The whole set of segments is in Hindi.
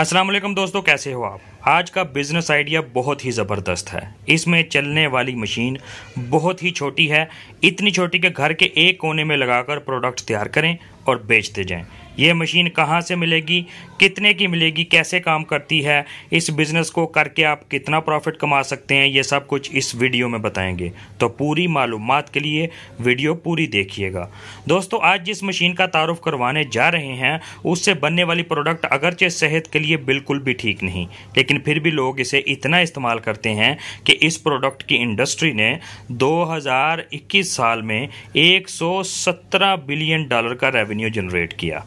असलम दोस्तों कैसे हो आप आज का बिजनेस आइडिया बहुत ही ज़बरदस्त है इसमें चलने वाली मशीन बहुत ही छोटी है इतनी छोटी कि घर के एक कोने में लगाकर प्रोडक्ट तैयार करें और बेचते जाएं ये मशीन कहाँ से मिलेगी कितने की मिलेगी कैसे काम करती है इस बिज़नेस को करके आप कितना प्रॉफिट कमा सकते हैं ये सब कुछ इस वीडियो में बताएंगे तो पूरी मालूम के लिए वीडियो पूरी देखिएगा दोस्तों आज जिस मशीन का तारुफ करवाने जा रहे हैं उससे बनने वाली प्रोडक्ट अगरचे सेहत के लिए बिल्कुल भी ठीक नहीं लेकिन लेकिन फिर भी लोग इसे इतना इस्तेमाल करते हैं कि इस प्रोडक्ट की इंडस्ट्री ने 2021 साल में 117 बिलियन डॉलर का रेवेन्यू जनरेट किया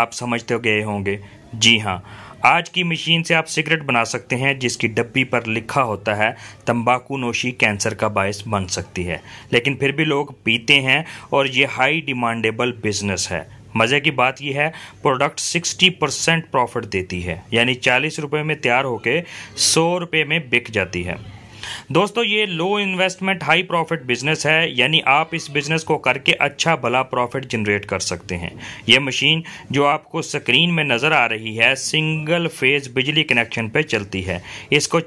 आप समझते गए होंगे जी हाँ आज की मशीन से आप सिगरेट बना सकते हैं जिसकी डब्बी पर लिखा होता है तंबाकू नोशी कैंसर का बायस बन सकती है लेकिन फिर भी लोग पीते हैं और ये हाई डिमांडेबल बिजनेस है मज़े की बात यह है प्रोडक्ट 60 परसेंट प्रॉफिट देती है यानी चालीस रुपये में तैयार होकर सौ रुपये में बिक जाती है दोस्तों ये low investment high profit business है यानी आप इस बिजनेस को करके अच्छा भला प्रॉफिट जनरेट कर सकते हैं यह मशीन जो आपको स्क्रीन में नज़र आ रही है सिंगल फेज बिजली कनेक्शन पे चलती है इसको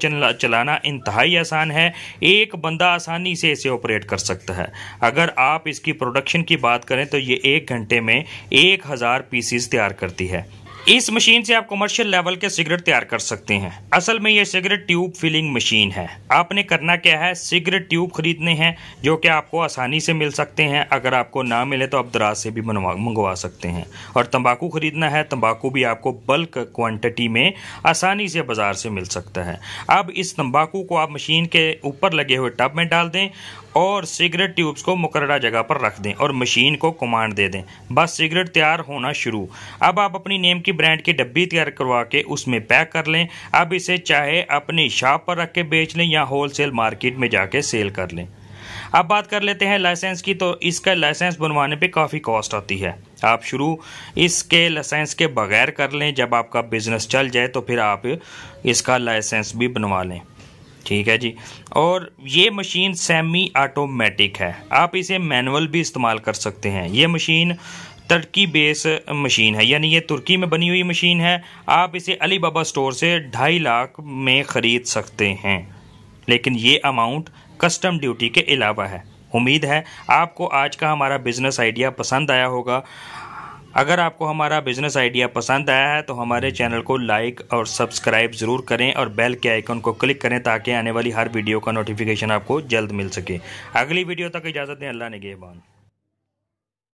चलाना इंतहाई आसान है एक बंदा आसानी से इसे ऑपरेट कर सकता है अगर आप इसकी प्रोडक्शन की बात करें तो ये एक घंटे में एक हज़ार पीसीस तैयार करती है इस मशीन से आप कमर्शियल लेवल के सिगरेट तैयार कर सकते हैं असल में ये सिगरेट ट्यूब फिलिंग मशीन है आपने करना क्या है सिगरेट ट्यूब खरीदने हैं जो कि आपको आसानी से मिल सकते हैं अगर आपको ना मिले तो आप दराज से भी मंगवा सकते हैं और तंबाकू खरीदना है तंबाकू भी आपको बल्क क्वांटिटी में आसानी से बाजार से मिल सकता है अब इस तम्बाकू को आप मशीन के ऊपर लगे हुए टब में डाल दें और सिगरेट ट्यूब्स को मुकर्रा जगह पर रख दें और मशीन को कमांड दे दें बस सिगरेट तैयार होना शुरू अब आप अपनी नेम की ब्रांड की डब्बी तैयार करवा के उसमें पैक कर लें अब इसे चाहे अपनी शॉप पर रख के बेच लें या होलसेल मार्केट में जाके सेल कर लें अब बात कर लेते हैं लाइसेंस की तो इसका लाइसेंस बनवाने पे काफ़ी कॉस्ट आती है आप शुरू इसके लाइसेंस के बगैर कर लें जब आपका बिज़नेस चल जाए तो फिर आप इसका लाइसेंस भी बनवा लें ठीक है जी और ये मशीन सेमी ऑटोमेटिक है आप इसे मैनुअल भी इस्तेमाल कर सकते हैं ये मशीन तुर्की बेस मशीन है यानी ये तुर्की में बनी हुई मशीन है आप इसे अली बाबा स्टोर से ढाई लाख में ख़रीद सकते हैं लेकिन ये अमाउंट कस्टम ड्यूटी के अलावा है उम्मीद है आपको आज का हमारा बिज़नेस आइडिया पसंद आया होगा अगर आपको हमारा बिजनेस आइडिया पसंद आया है तो हमारे चैनल को लाइक और सब्सक्राइब ज़रूर करें और बेल के आइकन को क्लिक करें ताकि आने वाली हर वीडियो का नोटिफिकेशन आपको जल्द मिल सके अगली वीडियो तक इजाज़त दें अल्लाह ने